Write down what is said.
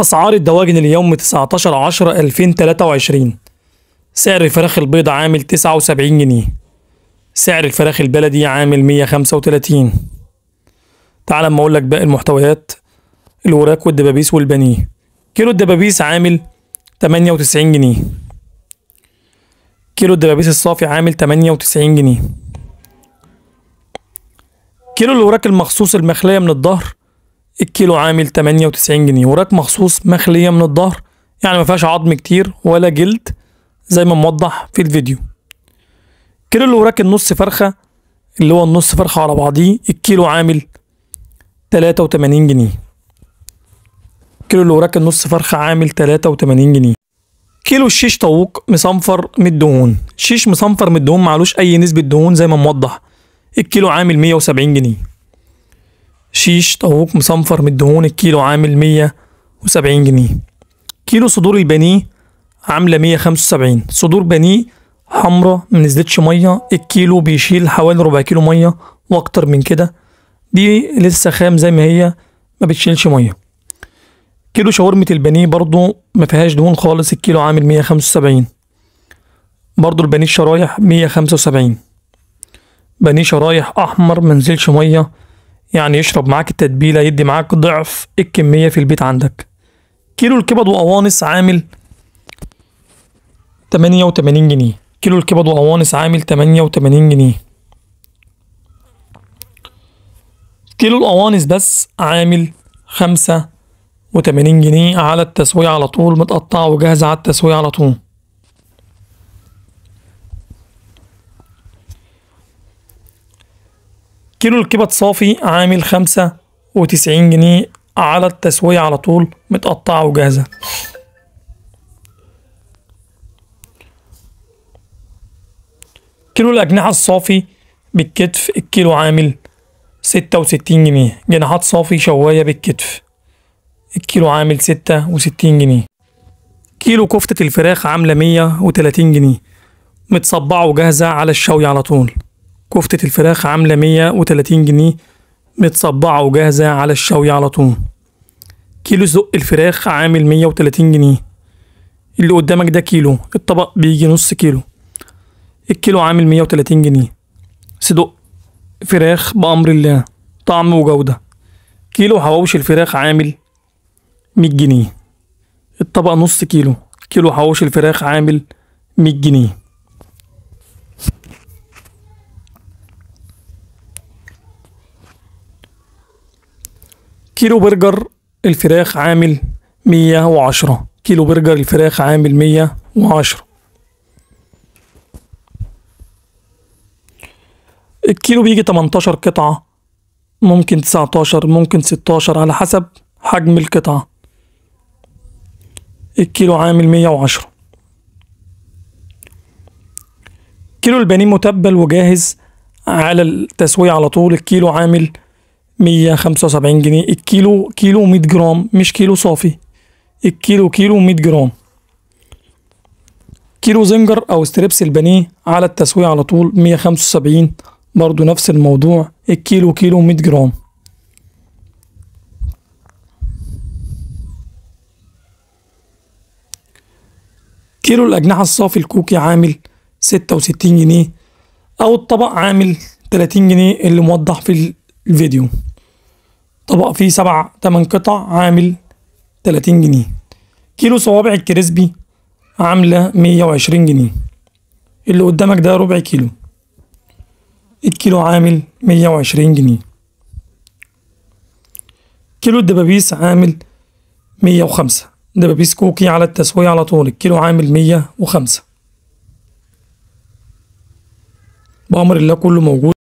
أسعار الدواجن اليوم 19 10 2023 سعر الفراخ البيض عامل 79 جنيه سعر الفراخ البلدي عامل 135 تعال اما اقول لك باقي المحتويات الوراك والدبابيس والبانيه كيلو الدبابيس عامل 98 جنيه كيلو الدبابيس الصافي عامل 98 جنيه كيلو الوراك المخصوص المخلية من الظهر الكيلو عامل 98 جنيه وراك مخصوص مخلية من الظهر يعني ما فيهاش عظم كتير ولا جلد زي ما موضح في الفيديو كيلو اللي وراك النص فرخة اللي هو النص فرخة على بعضيه الكيلو عامل 83 جنيه كيلو اللي وراك النص فرخة عامل 83 جنيه كيلو الشيش طوق مصنفر من الدهون شيش مصنفر من الدهون معلوش اي نسبة دهون زي ما موضح الكيلو عامل 170 جنيه شيش طاووق مصنفر من الدهون الكيلو عامل 170 جنيه كيلو صدور البانيه عاملة 175 صدور بانيه حمرا منزلتش نزلتش مية الكيلو بيشيل حوالي ربع كيلو مية واكتر من كده دي لسه خام زي ما هي ما بتشيلش مية كيلو شاورمة البانيه برضو ما فيهاش دهون خالص الكيلو عامل 175 برضو البانيه الشرايح 175 بانيه شرايح احمر منزلش نزلش ميه يعني يشرب معاك التتبيلة يدي معاك ضعف الكمية في البيت عندك كيلو الكبد وقوانص عامل 88 جنيه كيلو الكبد وقوانص عامل 88 جنيه كيلو القوانص بس عامل 85 جنيه على التسوية على طول متقطعة وجاهزة على التسوية على طول كيلو الكبد صافي عامل خمسة وتسعين جنيه على التسوية على طول متقطعة وجاهزة كيلو الأجنحة الصافي بالكتف الكيلو عامل ستة وستين جنيه جناحات صافي شواية بالكتف الكيلو عامل ستة وستين جنيه كيلو كفتة الفراخ عاملة مية وتلاتين جنيه متصبعة وجاهزة على الشوي على طول كفتة الفراخ عاملة 130 جنيه متصبعة وجاهزة على الشوي على طول كيلو زق الفراخ عامل 130 جنيه اللي قدامك ده كيلو الطبق بيجي نص كيلو الكيلو عامل 130 جنيه صدق فراخ بأمر الله طعم وجودة كيلو حواوش الفراخ عامل 100 جنيه الطبق نص كيلو كيلو حواوش الفراخ عامل 100 جنيه كيلو برجر الفراخ عامل 110 كيلو برجر الفراخ عامل 110 الكيلو بيجي 18 قطعة ممكن 19 ممكن 16 على حسب حجم القطعة الكيلو عامل 110 كيلو البانيه متبل وجاهز على التسوية على طول الكيلو عامل 175 جنيه الكيلو كيلو 100 جرام مش كيلو صافي الكيلو كيلو 100 جرام كيلو زنجر او ستريبس البانيه على التسوية على طول 175 برضو نفس الموضوع الكيلو كيلو 100 جرام كيلو الأجنحة الصافي الكوكي عامل 66 جنيه أو الطبق عامل 30 جنيه اللي موضح في الفيديو طبق فيه سبع تمن قطع عامل تلاتين جنيه كيلو صوابع الكريسبي عاملة مية وعشرين جنيه اللي قدامك ده ربع كيلو الكيلو عامل مية وعشرين جنيه كيلو الدبابيس عامل مية وخمسة دبابيس كوكي على التسوية على طول الكيلو عامل مية وخمسة بأمر الله كله موجود